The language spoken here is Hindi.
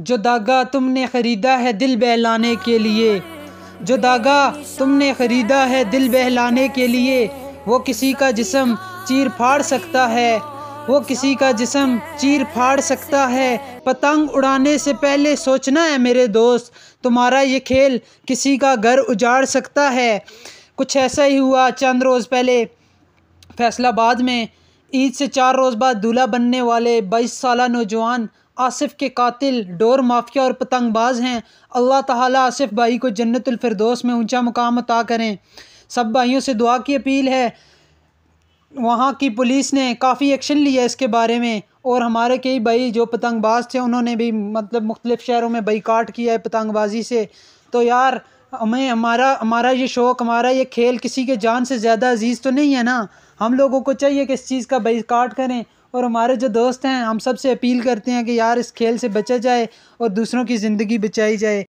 जो दागा तुमने ख़रीदा है दिल बहलाने के लिए जो दागा तुमने ख़रीदा है दिल बहलाने के लिए वो किसी का जिसम चीर फाड़ सकता है वो किसी का जिसम चीर फाड़ सकता है पतंग उड़ाने से पहले सोचना है मेरे दोस्त तुम्हारा ये खेल किसी का घर उजाड़ सकता है कुछ ऐसा ही हुआ चंद रोज़ पहले फैसलाबाद में ईद से चार रोज़ बाद दूल्हा बनने वाले बाईस साल नौजवान आसिफ के कातिल डोर माफिया और पतंगबाज हैं अल्लाह ताला आसिफ भाई को जन्नतफरदोस में ऊंचा मुकाम अता करें सब भाइयों से दुआ की अपील है वहाँ की पुलिस ने काफ़ी एक्शन लिया इसके बारे में और हमारे कई भाई जो पतंगबाज थे उन्होंने भी मतलब मुख्तलिफ़ शहरों में बईकाट किया है पतंगबाजी से तो यार हमें हमारा हमारा ये शौक़ हमारा ये खेल किसी के जान से ज़्यादा अजीज़ तो नहीं है ना हम लोगों को चाहिए कि इस चीज़ का बहिष्कार करें और हमारे जो दोस्त हैं हम सबसे अपील करते हैं कि यार इस खेल से बचा जाए और दूसरों की ज़िंदगी बचाई जाए